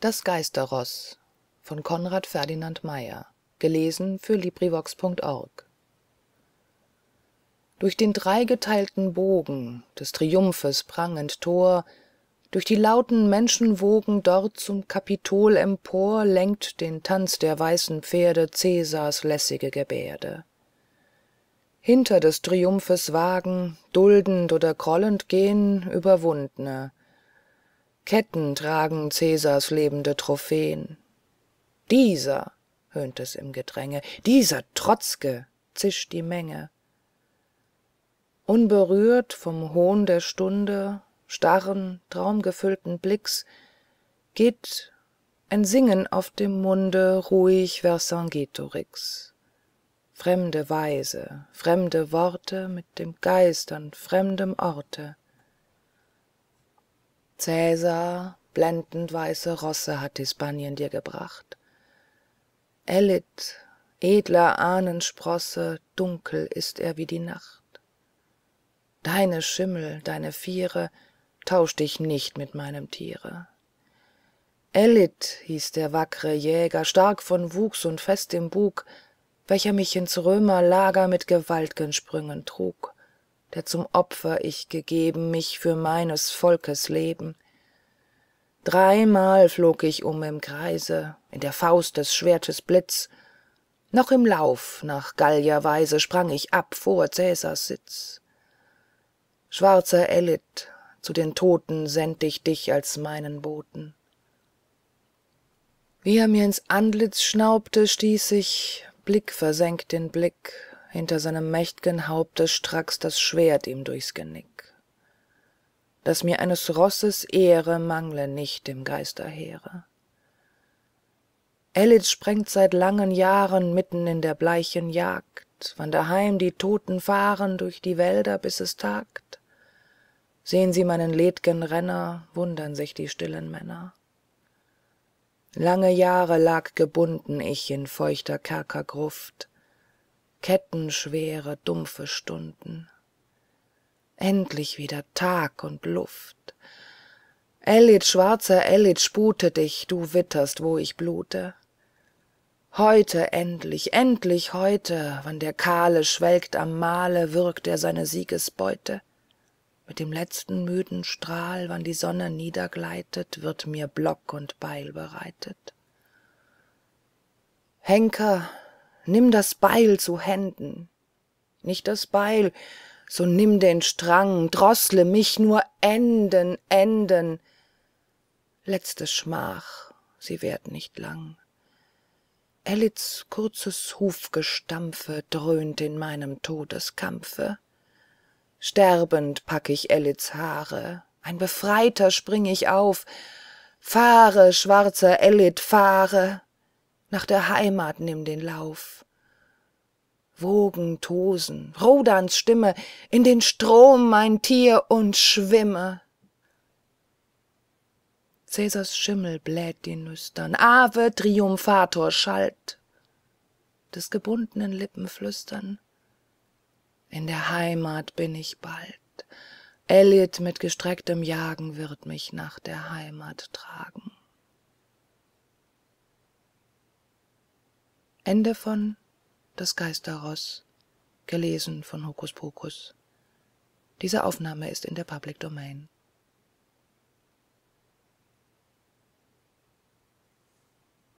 das geisterroß durch den dreigeteilten bogen des triumphes prangend tor durch die lauten menschenwogen dort zum kapitol empor lenkt den tanz der weißen pferde cäsars lässige gebärde hinter des triumphes wagen duldend oder grollend gehn überwundne ketten tragen cäsars lebende trophäen dieser höhnt es im gedränge dieser trotzke zischt die menge unberührt vom hohn der stunde starren traumgefüllten blicks geht ein singen auf dem munde ruhig vercingetorix fremde weise fremde worte mit dem geist an fremdem orte cäsar blendend weiße rosse hat hispanien dir gebracht ellit edler ahnensprosse dunkel ist er wie die nacht deine schimmel deine viere tausch dich nicht mit meinem tiere ellit hieß der wackre jäger stark von wuchs und fest im bug welcher mich ins römerlager mit gewalt'gen sprüngen trug der zum opfer ich gegeben mich für meines volkes leben dreimal flog ich um im kreise in der faust des schwertes blitz noch im lauf nach gallierweise sprang ich ab vor cäsars sitz schwarzer elit zu den toten send ich dich als meinen boten wie er mir ins antlitz schnaubte stieß ich blickversenkt den blick hinter seinem mächt'gen haupte stracks das schwert ihm durchs genick daß mir eines rosses ehre mangle nicht im geisterheere ellis sprengt seit langen jahren mitten in der bleichen jagd wann daheim die toten fahren durch die wälder bis es tagt Sehen sie meinen led'gen renner wundern sich die stillen männer lange jahre lag gebunden ich in feuchter Kerkergruft, kettenschwere dumpfe stunden endlich wieder tag und luft ellitt schwarzer ellitt spute dich du witterst wo ich blute heute endlich endlich heute wann der kahle schwelgt am Male, würgt er seine siegesbeute mit dem letzten müden strahl wann die sonne niedergleitet wird mir block und beil bereitet henker nimm das beil zu händen nicht das beil so nimm den strang drossle mich nur enden enden letzte schmach sie währt nicht lang ellits kurzes hufgestampfe dröhnt in meinem todeskampfe sterbend pack ich ellits haare ein befreiter spring ich auf fahre schwarzer ellit fahre nach der heimat nimm den lauf wogen tosen roldans stimme in den strom mein tier und schwimme cäsars schimmel bläht die nüstern ave triumphator schallt des gebundenen lippen flüstern in der heimat bin ich bald elliot mit gestrecktem jagen wird mich nach der heimat tragen das geisterroß